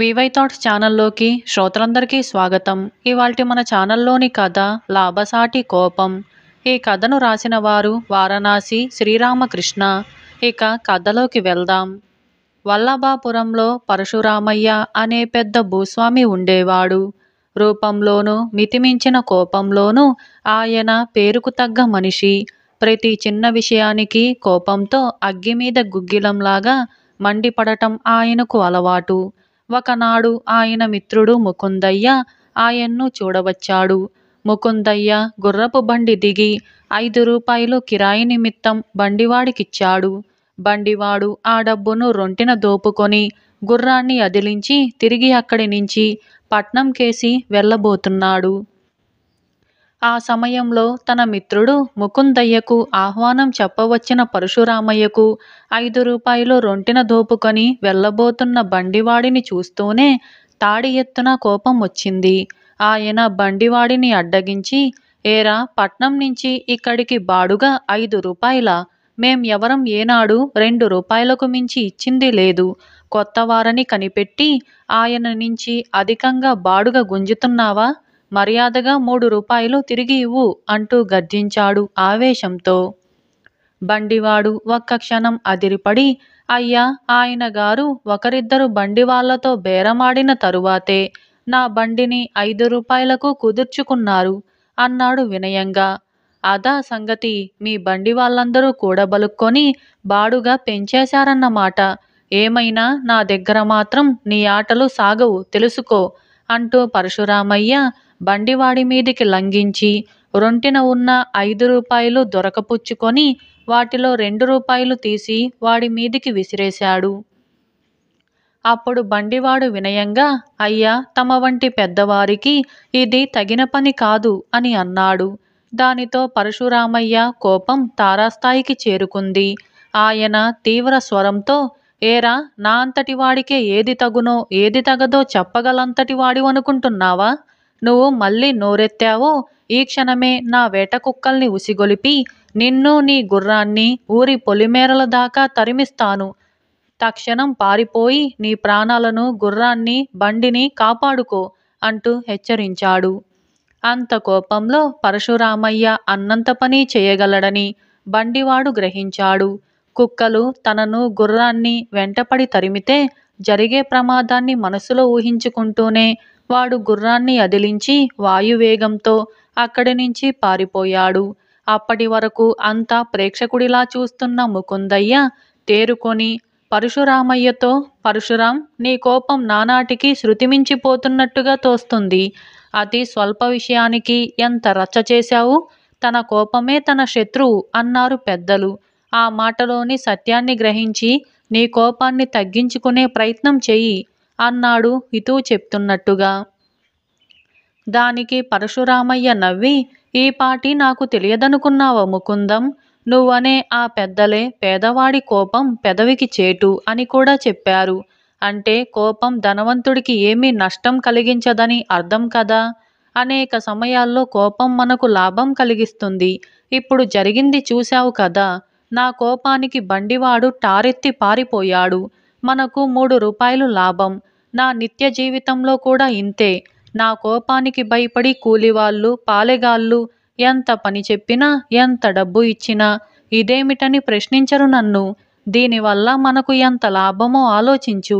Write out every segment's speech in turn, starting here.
VY thoughts ఛానల్లోకి శ్రోతలందరికీ స్వాగతం ఇవాళ మన ఛానల్లోని కథ లాభసాటి కోపం ఈ కథను రాసిన వారు వారణాసి శ్రీరామకృష్ణ ఇక కథలోకి వెళ్దాం వల్లభాపురంలో పరశురామయ్య అనే పెద్ద భూస్వామి ఉండేవాడు రూపంలోనూ మితిమించిన కోపంలోనూ ఆయన పేరుకు తగ్గ మనిషి ప్రతి చిన్న విషయానికి కోపంతో అగ్గిమీద గుగ్గిలంలాగా మండిపడటం ఆయనకు అలవాటు ఒకనాడు ఆయన మిత్రుడు ముకుందయ్య ఆయన్ను చూడవచ్చాడు. ముకుందయ్య గుర్రపు బండి దిగి ఐదు రూపాయలు కిరాయి నిమిత్తం బండివాడికిచ్చాడు. బండివాడు ఆ డబ్బును రొంటిన దోపుకొని గుర్రాన్ని అదిలించి తిరిగి అక్కడి పట్నం పట్నంకేసి వెళ్ళబోతున్నాడు. ఆ సమయంలో తన మిత్రుడు ముకుందయ్యకు ఆహ్వానం చెప్పవచ్చిన పరశురామయ్యకు ఐదు రూపాయలు రొంటిన దోపుకొని వెళ్ళబోతున్న బండివాడిని చూస్తూనే తాడి ఎత్తున కోపం వచ్చింది ఆయన బండివాడిని అడ్డగించి ఏరా పట్నం నుంచి ఇక్కడికి బాడుగా ఐదు రూపాయల మేం ఎవరం ఏనాడు రెండు రూపాయలకు మించి ఇచ్చింది లేదు కొత్తవారని కనిపెట్టి ఆయన నుంచి అధికంగా బాడుగ గుంజుతున్నావా మర్యాదగా మూడు రూపాయలు తిరిగి ఇవ్వు అంటూ గర్జించాడు ఆవేశంతో బండివాడు ఒక్క క్షణం అదిరిపడి అయ్యా ఆయన గారు ఒకరిద్దరు బండివాళ్లతో బేరమాడిన తరువాతే నా బండిని ఐదు రూపాయలకు కుదుర్చుకున్నారు అన్నాడు వినయంగా అదా సంగతి మీ బండి వాళ్ళందరూ కూడబలుక్కొని బాడుగా పెంచేశారన్నమాట ఏమైనా నా దగ్గర మాత్రం నీ ఆటలు సాగవు తెలుసుకో అంటూ పరశురామయ్య బండివాడి మీదికి లంఘించి రొంటిన ఉన్న ఐదు రూపాయలు దొరకపుచ్చుకొని వాటిలో రెండు రూపాయలు తీసి వాడి మీదికి విసిరేశాడు అప్పుడు బండివాడు వినయంగా అయ్యా తమ వంటి పెద్దవారికి ఇది తగిన పని కాదు అని అన్నాడు దానితో పరశురామయ్య కోపం తారాస్థాయికి చేరుకుంది ఆయన తీవ్ర స్వరంతో ఏరా నా అంతటి వాడికే ఏది తగునో ఏది తగదో చెప్పగలంతటి వాడివనుకుంటున్నావా నువ్వు మళ్ళీ నోరెత్తావో ఈ క్షణమే నా వేటకుక్కల్ని ఉసిగొలిపి నిన్ను నీ గుర్రాన్ని ఊరి పొలిమేరల దాకా తరిమిస్తాను తక్షణం పారిపోయి నీ ప్రాణాలను గుర్రాన్ని బండిని కాపాడుకో అంటూ హెచ్చరించాడు అంత కోపంలో పరశురామయ్య అన్నంత పని చేయగలడని బండివాడు గ్రహించాడు కుక్కలు తనను గుర్రాన్ని వెంటపడి తరిమితే జరిగే ప్రమాదాన్ని మనసులో ఊహించుకుంటూనే వాడు గుర్రాన్ని అదిలించి వాయువేగంతో అక్కడి నుంచి పారిపోయాడు అప్పటి వరకు అంతా ప్రేక్షకుడిలా చూస్తున్న ముకుందయ్య తేరుకొని పరశురామయ్యతో పరశురాం నీ కోపం నానాటికి శృతిమించిపోతున్నట్టుగా తోస్తుంది అతి స్వల్ప విషయానికి ఎంత రచ్చ చేశావు తన కోపమే తన శత్రువు అన్నారు పెద్దలు ఆ మాటలోని సత్యాన్ని గ్రహించి నీ కోపాన్ని తగ్గించుకునే ప్రయత్నం చెయ్యి అన్నాడు హితూ చెప్తున్నట్టుగా దానికి పరశురామయ్య నవ్వి ఈ పాటి నాకు తెలియదనుకున్నావా ముకుందం నువ్వనే ఆ పెద్దలే పేదవాడి కోపం పెదవికి చేటు అని కూడా చెప్పారు అంటే కోపం ధనవంతుడికి ఏమీ నష్టం కలిగించదని అర్థం కదా అనేక సమయాల్లో కోపం మనకు లాభం కలిగిస్తుంది ఇప్పుడు జరిగింది చూశావు కదా నా కోపానికి బండివాడు టారెత్తి పారిపోయాడు మనకు మూడు రూపాయలు లాభం నా నిత్య జీవితంలో కూడా ఇంతే నా కోపానికి భయపడి కూలివాళ్ళు పాలెగాళ్ళు ఎంత పని చెప్పినా ఎంత డబ్బు ఇచ్చినా ఇదేమిటని ప్రశ్నించరు నన్ను దీనివల్ల మనకు ఎంత లాభమో ఆలోచించు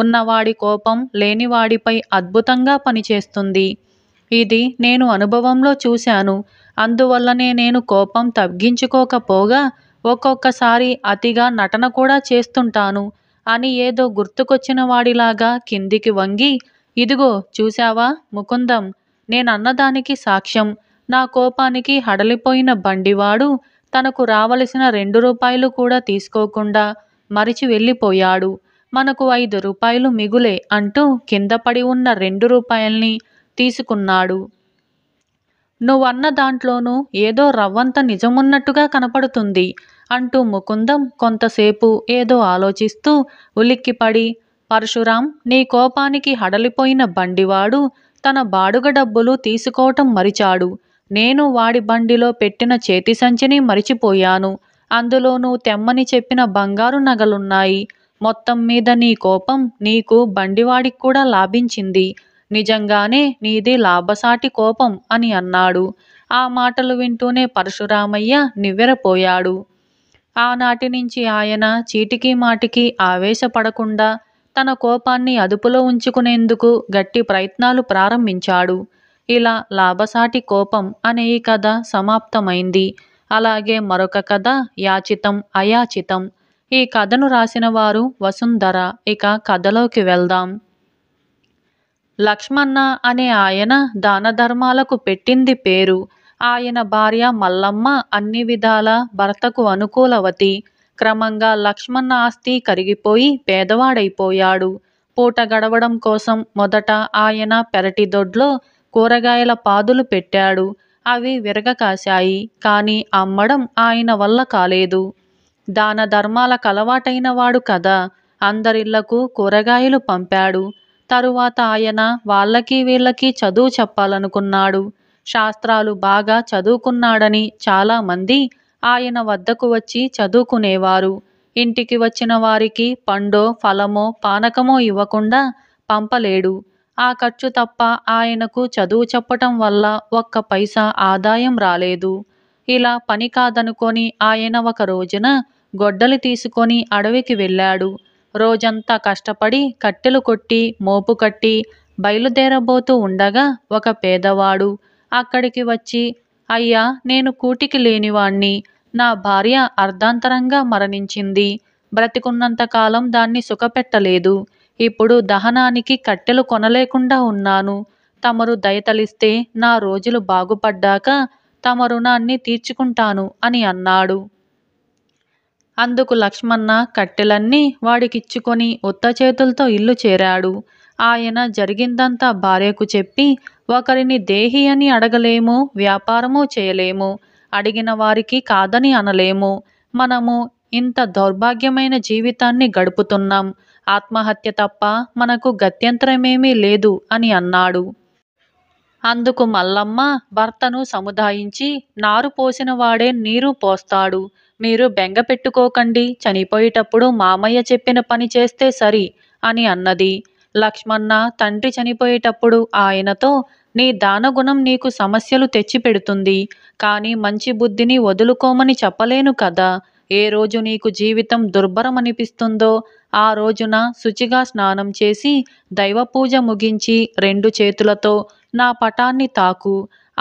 ఉన్నవాడి కోపం లేనివాడిపై అద్భుతంగా పనిచేస్తుంది ఇది నేను అనుభవంలో చూశాను అందువల్లనే నేను కోపం తగ్గించుకోకపోగా ఒక్కొక్కసారి అతిగా నటన కూడా చేస్తుంటాను అని ఏదో గుర్తుకొచ్చిన వాడిలాగా కిందికి వంగి ఇదిగో చూశావా ముకుందం నేనన్నదానికి సాక్ష్యం నా కోపానికి హడలిపోయిన బండివాడు తనకు రావలసిన రెండు రూపాయలు కూడా తీసుకోకుండా మరిచి వెళ్ళిపోయాడు మనకు ఐదు రూపాయలు మిగులే అంటూ కింద పడి ఉన్న రెండు రూపాయల్ని తీసుకున్నాడు నువ్వన్న దాంట్లోనూ ఏదో రవ్వంత నిజమున్నట్టుగా కనపడుతుంది అంటూ ముకుందం కొంతసేపు ఏదో ఆలోచిస్తూ ఉలిక్కిపడి పరశురాం నీ కోపానికి హడలిపోయిన బండివాడు తన బాడుగ డబ్బులు తీసుకోవటం మరిచాడు నేను వాడి బండిలో పెట్టిన చేతి సంచిని మరిచిపోయాను అందులోనూ తెమ్మని చెప్పిన బంగారు నగలున్నాయి మొత్తం మీద నీ కోపం నీకు బండివాడికి కూడా లాభించింది నిజంగానే నీది లాభసాటి కోపం అని అన్నాడు ఆ మాటలు వింటూనే పరశురామయ్య నివ్వెరపోయాడు ఆనాటి నుంచి ఆయన చీటికి మాటికి ఆవేశపడకుండా తన కోపాన్ని అదుపులో ఉంచుకునేందుకు గట్టి ప్రయత్నాలు ప్రారంభించాడు ఇలా లాభసాటి కోపం అనే ఈ కథ సమాప్తమైంది అలాగే మరొక కథ యాచితం అయాచితం ఈ కథను రాసిన వారు వసుంధర ఇక కథలోకి వెళ్దాం లక్ష్మణ అనే ఆయన దాన పెట్టింది పేరు ఆయన భార్య మల్లమ్మ అన్ని విధాల భర్తకు అనుకూలవతి. క్రమంగా లక్ష్మణ్ ఆస్తి కరిగిపోయి పేదవాడైపోయాడు. పూట గడవడం కోసం మొదట ఆయన పెరటి దొడ్లో కూరగాయల పాదులు పెట్టాడు. అవి విరగకాశాయి. కానీ అమ్మడం ఆయన వల్ల కాలేదు. దాన కలవాటైన అలవాటైనవాడు కదా. అందరిళ్లకు కూరగాయలు పంపాడు. తరువాత ఆయన వాళ్ళకి వీళ్ళకి చదువు చెప్పాలనుకున్నాడు. శాస్త్రాలు బాగా చదువుకున్నాడని చాలామంది ఆయన వద్దకు వచ్చి చదువుకునేవారు ఇంటికి వచ్చిన వారికి పండో ఫలమో పానకమో ఇవ్వకుండా పంపలేడు ఆ ఖర్చు తప్ప ఆయనకు చదువు చెప్పటం వల్ల ఒక్క పైసా ఆదాయం రాలేదు ఇలా పని కాదనుకొని ఆయన ఒక రోజున గొడ్డలి తీసుకొని అడవికి వెళ్ళాడు రోజంతా కష్టపడి కట్టెలు కొట్టి మోపు కట్టి బయలుదేరబోతూ ఉండగా ఒక పేదవాడు అక్కడికి వచ్చి అయ్యా నేను కూటికి లేనివాణ్ణి నా భార్య అర్ధాంతరంగా మరణించింది బ్రతికున్నంతకాలం దాన్ని సుఖపెట్టలేదు ఇప్పుడు దహనానికి కట్టెలు కొనలేకుండా ఉన్నాను తమరు దయతలిస్తే నా రోజులు బాగుపడ్డాక తమ రుణాన్ని తీర్చుకుంటాను అని అన్నాడు అందుకు లక్ష్మణ కట్టెలన్నీ వాడికిచ్చుకొని ఉత్త చేతులతో ఇల్లు చేరాడు ఆయన జరిగిందంతా భార్యకు చెప్పి ఒకరిని దేహి అని అడగలేము వ్యాపారము చేయలేము అడిగిన వారికి కాదని అనలేము మనము ఇంత దౌర్భాగ్యమైన జీవితాన్ని గడుపుతున్నాం ఆత్మహత్య తప్ప మనకు గత్యంతరమేమీ లేదు అని అన్నాడు అందుకు మల్లమ్మ భర్తను సముదాయించి నారు పోసిన వాడే నీరు పోస్తాడు మీరు బెంగ పెట్టుకోకండి చనిపోయేటప్పుడు మామయ్య చెప్పిన పని చేస్తే సరి అని అన్నది లక్ష్మణ తండ్రి చనిపోయేటప్పుడు ఆయనతో నీ దానగుణం నీకు సమస్యలు తెచ్చిపెడుతుంది కానీ మంచి బుద్ధిని వదులుకోమని చెప్పలేను కదా ఏ రోజు నీకు జీవితం దుర్భరమనిపిస్తుందో ఆ రోజున శుచిగా స్నానం చేసి దైవపూజ ముగించి రెండు చేతులతో నా పటాన్ని తాకు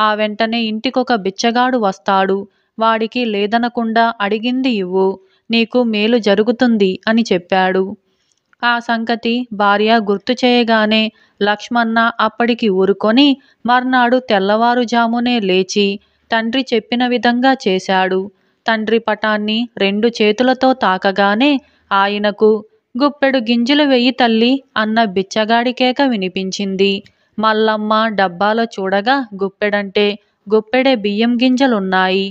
ఆ వెంటనే ఇంటికొక బిచ్చగాడు వస్తాడు వాడికి లేదనకుండా అడిగింది ఇవ్వు నీకు మేలు జరుగుతుంది అని చెప్పాడు ఆ సంగతి భార్య గుర్తు చేయగానే లక్ష్మణ అప్పటికి ఊరుకొని మర్నాడు తెల్లవారుజామునే లేచి తండ్రి చెప్పిన విధంగా చేశాడు తండ్రి పటాన్ని రెండు చేతులతో తాకగానే ఆయనకు గుప్పెడు గింజలు వెయ్యి తల్లి అన్న బిచ్చగాడి కేక వినిపించింది మల్లమ్మ డబ్బాలో చూడగా గుప్పెడంటే గుప్పెడే బియ్యం గింజలున్నాయి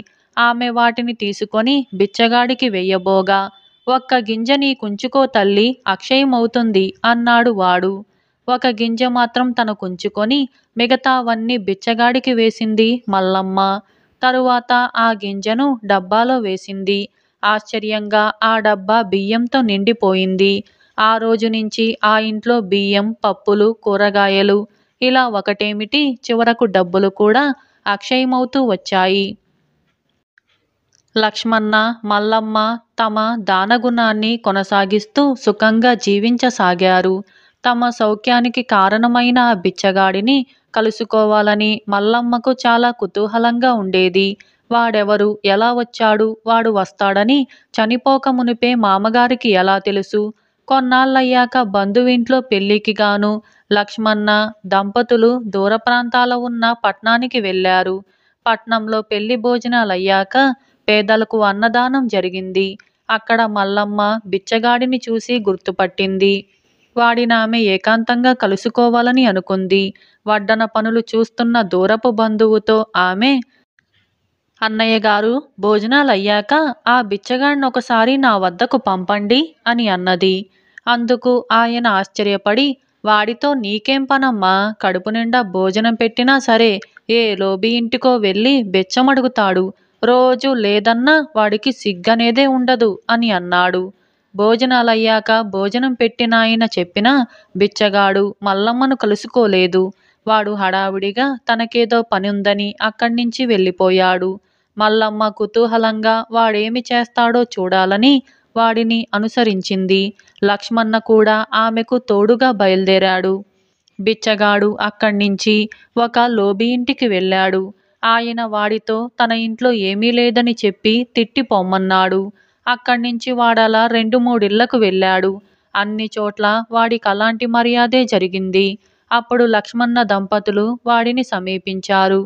ఆమె వాటిని తీసుకొని బిచ్చగాడికి వెయ్యబోగా ఒక్క గింజ నీకుంచుకో కుంచుకో తల్లి అక్షయమవుతుంది అన్నాడు వాడు ఒక గింజ మాత్రం తన కుంచుకొని మిగతావన్నీ బిచ్చగాడికి వేసింది మల్లమ్మ తరువాత ఆ గింజను డబ్బాలో వేసింది ఆశ్చర్యంగా ఆ డబ్బా బియ్యంతో నిండిపోయింది ఆ రోజు నుంచి ఆ ఇంట్లో బియ్యం పప్పులు కూరగాయలు ఇలా ఒకటేమిటి చివరకు డబ్బులు కూడా అక్షయమవుతూ వచ్చాయి లక్ష్మణ మల్లమ్మ తమ దానగుణాన్ని కొనసాగిస్తూ సుఖంగా జీవించసాగారు తమ సౌఖ్యానికి కారణమైన బిచ్చగాడిని కలుసుకోవాలని మల్లమ్మకు చాలా కుతూహలంగా ఉండేది వాడెవరు ఎలా వచ్చాడు వాడు వస్తాడని చనిపోక మునిపే మామగారికి ఎలా తెలుసు కొన్నాళ్ళయ్యాక బంధువింట్లో పెళ్లికి గాను లక్ష్మణ దంపతులు దూర ప్రాంతాల ఉన్న పట్నానికి వెళ్ళారు పట్నంలో పెళ్లి భోజనాలయ్యాక పేదలకు అన్నదానం జరిగింది అక్కడ మల్లమ్మ బిచ్చగాడిని చూసి గుర్తుపట్టింది వాడినామె ఏకాంతంగా కలుసుకోవాలని అనుకుంది వడ్డన పనులు చూస్తున్న దూరపు బంధువుతో ఆమె అన్నయ్య గారు భోజనాలయ్యాక ఆ బిచ్చగాడిని ఒకసారి నా వద్దకు పంపండి అని అన్నది అందుకు ఆయన ఆశ్చర్యపడి వాడితో నీకేం పనమ్మా కడుపు నిండా భోజనం పెట్టినా సరే ఏ లోబీ ఇంటికో వెళ్ళి బెచ్చమడుగుతాడు రోజు లేదన్నా వాడికి సిగ్గనేదే ఉండదు అని అన్నాడు భోజనాలయ్యాక భోజనం పెట్టినాయన చెప్పినా బిచ్చగాడు మల్లమ్మను కలుసుకోలేదు వాడు హడావిడిగా తనకేదో పనుందని అక్కడి నుంచి వెళ్ళిపోయాడు మల్లమ్మ కుతూహలంగా వాడేమి చేస్తాడో చూడాలని వాడిని అనుసరించింది లక్ష్మణ కూడా ఆమెకు తోడుగా బయలుదేరాడు బిచ్చగాడు అక్కడి నుంచి ఒక లోబీ ఇంటికి వెళ్ళాడు ఆయన వాడితో తన ఇంట్లో ఏమీ లేదని చెప్పి తిట్టి పొమ్మన్నాడు. అక్కడి నుంచి వాడలా రెండు మూడిళ్లకు వెళ్ళాడు. అన్ని చోట్ల వాడికి అలాంటి మర్యాదే జరిగింది. అప్పుడు లక్ష్మణ దంపతులు వాడిని సమీపించారు.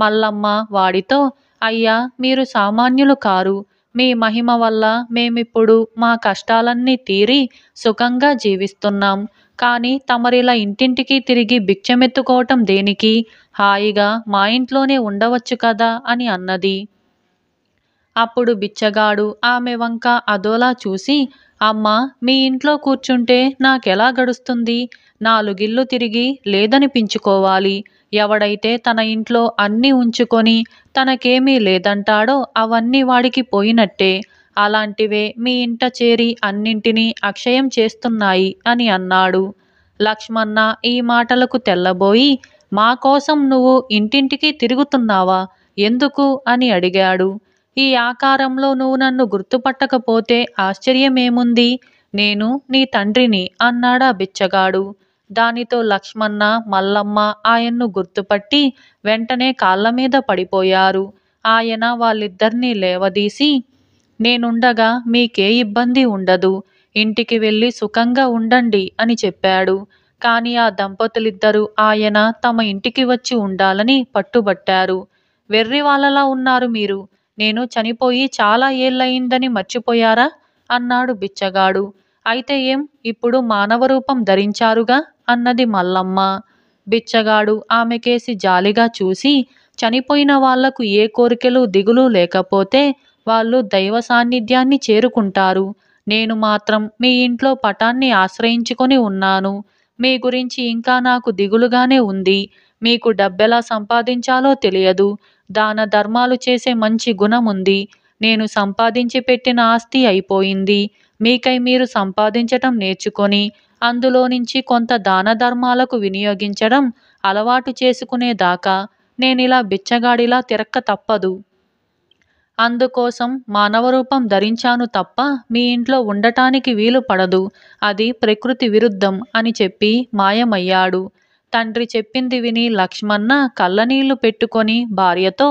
మల్లమ్మ వాడితో అయ్యా మీరు సామాన్యులు కారు. మీ మహిమ వల్ల మేమిప్పుడు మా కష్టాలన్నీ తీరి సుఖంగా జీవిస్తున్నాం. కానీ తమరిలా ఇంటింటికి తిరిగి భిక్షమెత్తుకోవటం దేనికి హాయిగా మా ఇంట్లోనే ఉండవచ్చు కదా అని అన్నది అప్పుడు బిచ్చగాడు ఆమె వంక అదోలా చూసి అమ్మ మీ ఇంట్లో కూర్చుంటే నాకెలా గడుస్తుంది నాలుగిల్లు తిరిగి లేదనిపించుకోవాలి ఎవడైతే తన ఇంట్లో అన్నీ ఉంచుకొని తనకేమీ లేదంటాడో అవన్నీ వాడికి పోయినట్టే అలాంటివే మీ ఇంట చేరి అన్నింటినీ అక్షయం చేస్తున్నాయి అని అన్నాడు లక్ష్మణ ఈ మాటలకు తెల్లబోయి మా కోసం నువ్వు ఇంటింటికి తిరుగుతున్నావా ఎందుకు అని అడిగాడు ఈ ఆకారంలో నువ్వు నన్ను గుర్తుపట్టకపోతే ఆశ్చర్యమేముంది నేను నీ తండ్రిని అన్నాడా బిచ్చగాడు దానితో లక్ష్మణ మల్లమ్మ ఆయన్ను గుర్తుపట్టి వెంటనే కాళ్ళ మీద పడిపోయారు ఆయన వాళ్ళిద్దరినీ లేవదీసి నేనుండగా మీకే ఇబ్బంది ఉండదు ఇంటికి వెళ్ళి సుఖంగా ఉండండి అని చెప్పాడు కానీ ఆ దంపతులిద్దరూ ఆయన తమ ఇంటికి వచ్చి ఉండాలని పట్టుబట్టారు వెర్రి వాళ్ళలా ఉన్నారు మీరు నేను చనిపోయి చాలా ఏళ్ళయిందని మర్చిపోయారా అన్నాడు బిచ్చగాడు అయితే ఏం ఇప్పుడు మానవ రూపం ధరించారుగా అన్నది మల్లమ్మ బిచ్చగాడు ఆమెకేసి జాలిగా చూసి చనిపోయిన వాళ్లకు ఏ కోరికలు దిగులు లేకపోతే వాళ్ళు దైవ సాన్నిధ్యాన్ని చేరుకుంటారు నేను మాత్రం మీ ఇంట్లో పటాన్ని ఆశ్రయించుకొని ఉన్నాను మీ గురించి ఇంకా నాకు దిగులుగానే ఉంది మీకు డబ్బెలా సంపాదించాలో తెలియదు దాన ధర్మాలు చేసే మంచి గుణం ఉంది నేను సంపాదించి పెట్టిన ఆస్తి అయిపోయింది మీకై మీరు సంపాదించటం నేర్చుకొని అందులో నుంచి కొంత దాన ధర్మాలకు వినియోగించడం అలవాటు చేసుకునేదాకా నేనిలా బిచ్చగాడిలా తిరక్క తప్పదు అందుకోసం మానవరూపం ధరించాను తప్ప మీ ఇంట్లో ఉండటానికి వీలు పడదు అది ప్రకృతి విరుద్ధం అని చెప్పి మాయమయ్యాడు తండ్రి చెప్పింది విని లక్ష్మణ్ణ కళ్ళనీళ్లు పెట్టుకొని భార్యతో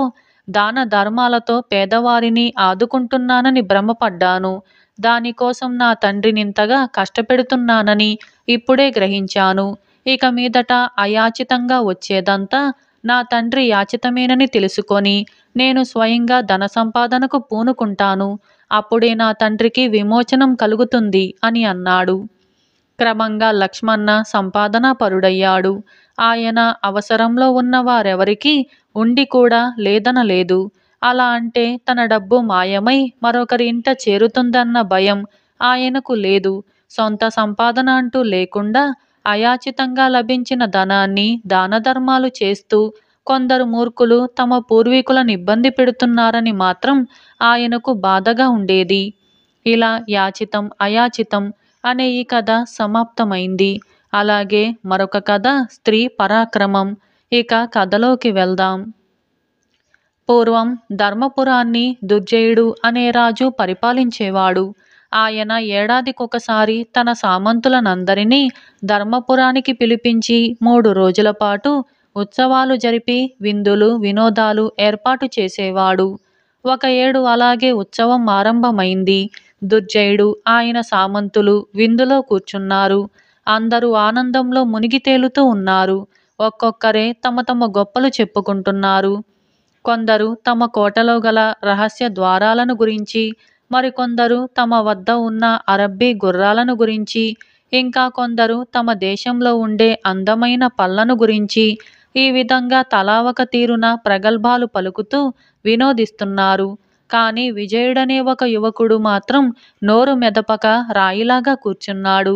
దాన ధర్మాలతో పేదవారిని ఆదుకుంటున్నానని భ్రమపడ్డాను దానికోసం నా తండ్రినింతగా కష్టపెడుతున్నానని ఇప్పుడే గ్రహించాను ఇక మీదట అయాచితంగా వచ్చేదంతా నా తండ్రి యాచితమేనని తెలుసుకొని నేను స్వయంగా ధన సంపాదనకు పూనుకుంటాను అప్పుడే నా తండ్రికి విమోచనం కలుగుతుంది అని అన్నాడు క్రమంగా లక్ష్మణ సంపాదన పరుడయ్యాడు ఆయన అవసరంలో ఉన్న వారెవరికీ ఉండి కూడా లేదనలేదు అలా అంటే తన డబ్బు మాయమై మరొకరి ఇంట చేరుతుందన్న భయం ఆయనకు లేదు సొంత సంపాదన అంటూ లేకుండా అయాచితంగా లభించిన ధనాన్ని దానధర్మాలు చేస్తూ కొందరు మూర్ఖులు తమ పూర్వీకులను ఇబ్బంది పెడుతున్నారని మాత్రం ఆయనకు బాధగా ఉండేది ఇలా యాచితం అయాచితం అనే ఈ కథ సమాప్తమైంది అలాగే మరొక కథ స్త్రీ పరాక్రమం ఇక కథలోకి వెళ్దాం పూర్వం ధర్మపురాన్ని దుర్జయుడు అనే రాజు పరిపాలించేవాడు ఆయన ఏడాదికొకసారి తన సామంతులనందరినీ ధర్మపురానికి పిలిపించి మూడు రోజుల పాటు ఉత్సవాలు జరిపి విందులు వినోదాలు ఏర్పాటు చేసేవాడు ఒక ఏడు అలాగే ఉత్సవం ఆరంభమైంది దుర్జయుడు ఆయన సామంతులు విందులో కూర్చున్నారు అందరూ ఆనందంలో మునిగి తేలుతూ ఉన్నారు ఒక్కొక్కరే తమ తమ గొప్పలు చెప్పుకుంటున్నారు కొందరు తమ కోటలో గల రహస్య ద్వారాలను గురించి మరికొందరు తమ వద్ద ఉన్న అరబ్బీ గుర్రాలను గురించి ఇంకా కొందరు తమ దేశంలో ఉండే అందమైన పళ్ళను గురించి ఈ విధంగా తలా ఒక తీరున ప్రగల్భాలు పలుకుతూ వినోదిస్తున్నారు కానీ విజయుడనే ఒక యువకుడు మాత్రం నోరు మెదపక రాయిలాగా కూర్చున్నాడు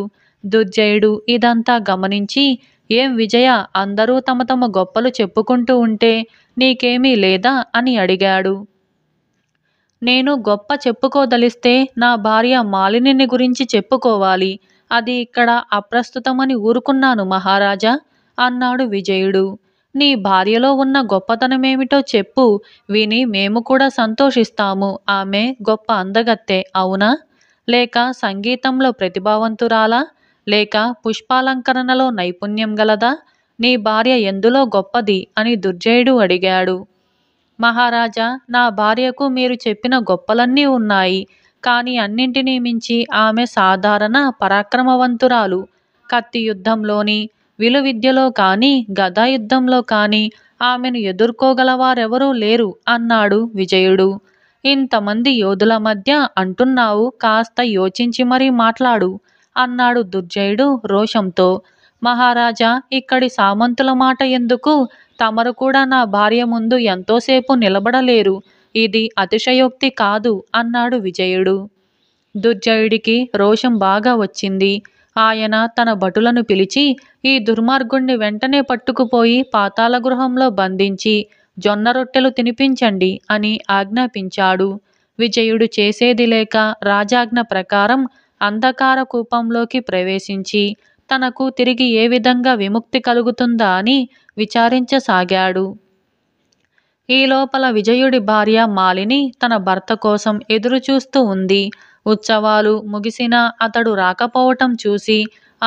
దుర్జయుడు ఇదంతా గమనించి ఏం విజయ అందరూ తమ తమ గొప్పలు చెప్పుకుంటూ ఉంటే నీకేమీ లేదా అని అడిగాడు నేను గొప్ప చెప్పుకోదలిస్తే నా భార్య మాలిని గురించి చెప్పుకోవాలి అది ఇక్కడ అప్రస్తుతమని ఊరుకున్నాను మహారాజా అన్నాడు విజయుడు నీ భార్యలో ఉన్న గొప్పతనమేమిటో చెప్పు విని మేము కూడా సంతోషిస్తాము ఆమె గొప్ప అందగత్తె అవునా లేక సంగీతంలో ప్రతిభావంతురాలా లేక పుష్పాలంకరణలో నైపుణ్యం గలదా నీ భార్య ఎందులో గొప్పది అని దుర్జయుడు అడిగాడు మహారాజా నా భార్యకు మీరు చెప్పిన గొప్పలన్నీ ఉన్నాయి కానీ అన్నింటినీ మించి ఆమె సాధారణ పరాక్రమవంతురాలు కత్తి యుద్ధంలోని విలు విద్యలో కానీ గదాయుద్ధంలో కానీ ఆమెను ఎదుర్కోగలవారెవరూ లేరు అన్నాడు విజయుడు ఇంతమంది యోధుల మధ్య అంటున్నావు కాస్త యోచించి మరీ మాట్లాడు అన్నాడు దుర్జయుడు రోషంతో మహారాజా ఇక్కడి సామంతుల మాట ఎందుకు తమరు కూడా నా భార్య ముందు ఎంతోసేపు నిలబడలేరు ఇది అతిశయోక్తి కాదు అన్నాడు విజయుడు దుర్జయుడికి రోషం బాగా వచ్చింది ఆయన తన భటులను పిలిచి ఈ దుర్మార్గుణ్ణి వెంటనే పట్టుకుపోయి పాతాల గృహంలో బంధించి జొన్న రొట్టెలు తినిపించండి అని ఆజ్ఞాపించాడు విజయుడు చేసేది లేక రాజాజ్ఞ ప్రకారం అంధకార కూపంలోకి ప్రవేశించి తనకు తిరిగి ఏ విధంగా విముక్తి కలుగుతుందా అని విచారించసాగాడు ఈ లోపల విజయుడి భార్య మాలిని తన భర్త కోసం ఎదురుచూస్తూ ఉంది ఉత్సవాలు ముగిసినా అతడు రాకపోవటం చూసి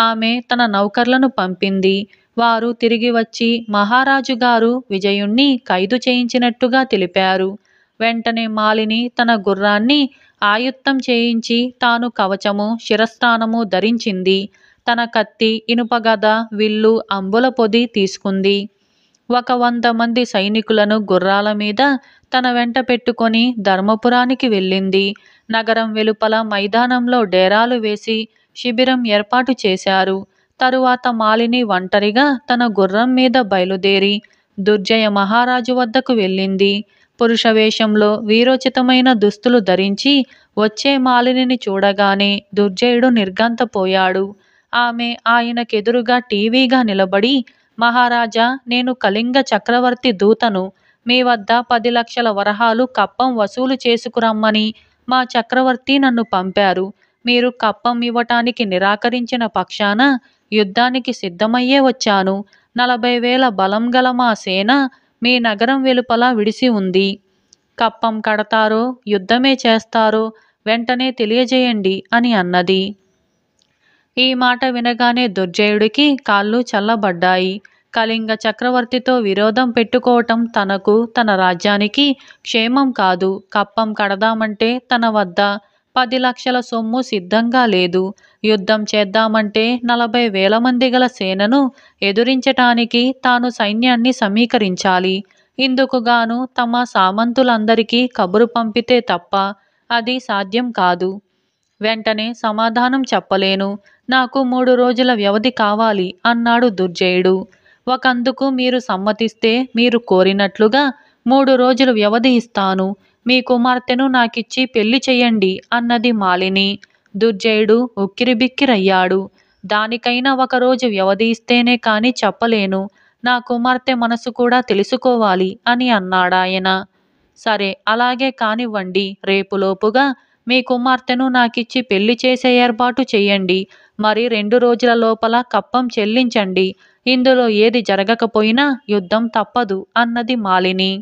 ఆమె తన నౌకర్లను పంపింది వారు తిరిగి వచ్చి మహారాజు గారు విజయుణ్ణి ఖైదు చేయించినట్టుగా తెలిపారు వెంటనే మాలిని తన గుర్రాన్ని ఆయుత్తం చేయించి తాను కవచము శిరస్థానము ధరించింది తన కత్తి ఇనుపగద విల్లు అంబుల పొది తీసుకుంది ఒక వంద మంది సైనికులను గుర్రాల మీద తన వెంట పెట్టుకొని ధర్మపురానికి వెళ్ళింది నగరం వెలుపల మైదానంలో డేరాలు వేసి శిబిరం ఏర్పాటు చేశారు తరువాత మాలిని ఒంటరిగా తన గుర్రం మీద బయలుదేరి దుర్జయ మహారాజు వద్దకు వెళ్ళింది పురుషవేషంలో వీరోచితమైన దుస్తులు ధరించి వచ్చే మాలినిని చూడగానే దుర్జయుడు నిర్గంతపోయాడు ఆమె ఆయనకెదురుగా టీవీగా నిలబడి మహారాజా నేను కళింగ చక్రవర్తి దూతను మీ వద్ద పది లక్షల వరహాలు కప్పం వసూలు చేసుకురమ్మని మా చక్రవర్తి నన్ను పంపారు మీరు కప్పం ఇవ్వటానికి నిరాకరించిన పక్షాన యుద్ధానికి సిద్ధమయ్యే వచ్చాను నలభై వేల బలం గల మా సేన మీ నగరం వెలుపల విడిసి ఉంది కప్పం కడతారో యుద్ధమే చేస్తారో వెంటనే తెలియజేయండి అని అన్నది ఈ మాట వినగానే దుర్జయుడికి కాళ్ళు చల్లబడ్డాయి కళింగ చక్రవర్తితో విరోధం పెట్టుకోవటం తనకు తన రాజ్యానికి క్షేమం కాదు కప్పం కడదామంటే తన వద్ద పది లక్షల సొమ్ము సిద్ధంగా లేదు యుద్ధం చేద్దామంటే నలభై వేల మంది గల సేనను ఎదురించటానికి తాను సైన్యాన్ని సమీకరించాలి ఇందుకుగాను తమ సామంతులందరికీ కబురు పంపితే తప్ప అది సాధ్యం కాదు వెంటనే సమాధానం చెప్పలేను నాకు మూడు రోజుల వ్యవధి కావాలి అన్నాడు దుర్జయుడు ఒకందుకు మీరు సమ్మతిస్తే మీరు కోరినట్లుగా మూడు రోజులు వ్యవధి ఇస్తాను మీ కుమార్తెను నాకిచ్చి పెళ్లి చెయ్యండి అన్నది మాలిని దుర్జయుడు ఉక్కిరిబిక్కిరయ్యాడు దానికైనా ఒకరోజు వ్యవధి ఇస్తేనే కాని చెప్పలేను నా కుమార్తె మనసు కూడా తెలుసుకోవాలి అని అన్నాడాయన సరే అలాగే కానివ్వండి రేపులోపుగా మీ కుమార్తెను నాకిచ్చి పెళ్లి చేసే ఏర్పాటు చెయ్యండి మరి రెండు రోజుల లోపల కప్పం చెల్లించండి ఇందులో ఏది జరగకపోయినా యుద్ధం తప్పదు అన్నది మాలిని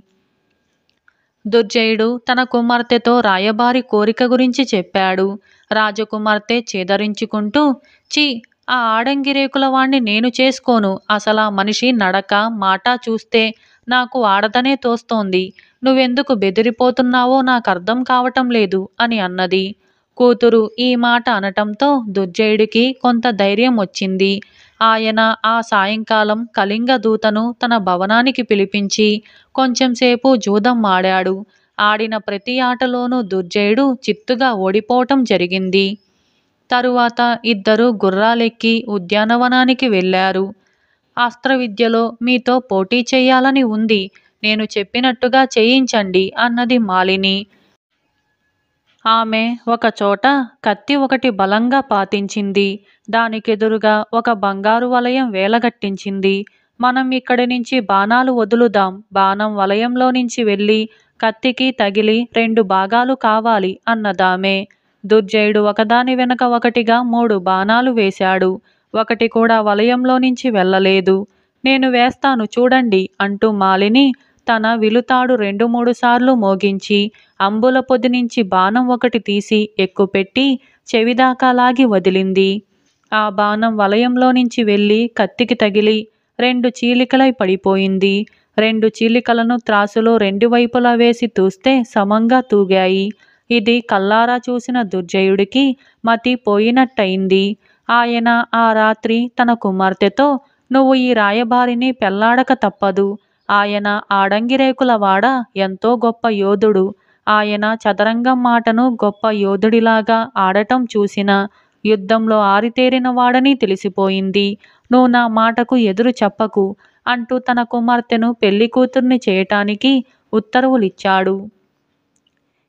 దుర్జయుడు తన కుమార్తెతో రాయబారి కోరిక గురించి చెప్పాడు రాజకుమార్తె చేదరించుకుంటూ చి ఆ ఆడంగిరేకుల వాణ్ణి నేను చేసుకోను అసలా మనిషి నడక మాట చూస్తే నాకు ఆడదనే తోస్తోంది నువ్వెందుకు బెదిరిపోతున్నావో నాకు అర్థం కావటం లేదు అని అన్నది కూతురు ఈ మాట అనటంతో దుర్జయుడికి కొంత ధైర్యం వచ్చింది ఆయన ఆ సాయంకాలం కళింగ దూతను తన భవనానికి పిలిపించి కొంచెంసేపు జూదం ఆడాడు ఆడిన ప్రతి ఆటలోనూ దుర్జయుడు చిత్తుగా ఓడిపోవటం జరిగింది తరువాత ఇద్దరు గుర్రాలెక్కి ఉద్యానవనానికి వెళ్ళారు అస్త్ర విద్యలో మీతో పోటీ చేయాలని ఉంది. నేను చెప్పినట్టుగా చేయించండి అన్నది మాలిని. ఆమె ఒకచోట కత్తి ఒకటి బలంగా పాతించింది. దానికెదురుగా ఒక బంగారు వలయం వేలగట్టించింది. మనం ఇక్కడి నుంచి బాణాలు వదులుదాం. బాణం వలయంలో నుంచి వెళ్ళి కత్తికి తగిలి రెండు భాగాలు కావాలి అన్నదామె. దుర్జయుడు ఒకదాని వెనక ఒకటిగా మూడు బాణాలు వేశాడు. ఒకటి కూడా వలయంలో నుంచి వెళ్ళలేదు నేను వేస్తాను చూడండి అంటూ మాలిని తన విలుతాడు రెండు మూడు సార్లు మోగించి అంబుల పొది నుంచి బాణం ఒకటి తీసి ఎక్కుపెట్టి చెవిదాకాలాగి వదిలింది ఆ బాణం వలయంలో నుంచి వెళ్ళి కత్తికి తగిలి రెండు చీలికలై పడిపోయింది రెండు చీలికలను త్రాసులో రెండు వైపులా వేసి తూస్తే సమంగా తూగాయి ఇది కల్లారా చూసిన దుర్జయుడికి మతి పోయినట్టయింది ఆయన ఆ రాత్రి తన కుమార్తెతో నువ్వు ఈ రాయబారిని పెళ్లాడక తప్పదు ఆయన ఆడంగిరేకులవాడ ఎంతో గొప్ప యోధుడు ఆయన చదరంగం మాటను గొప్ప యోధుడిలాగా ఆడటం చూసిన యుద్ధంలో ఆరితేరిన వాడని తెలిసిపోయింది నువ్వు నా మాటకు ఎదురు చెప్పకు అంటూ తన కుమార్తెను పెళ్లి కూతుర్ని చేయటానికి ఉత్తర్వులిచ్చాడు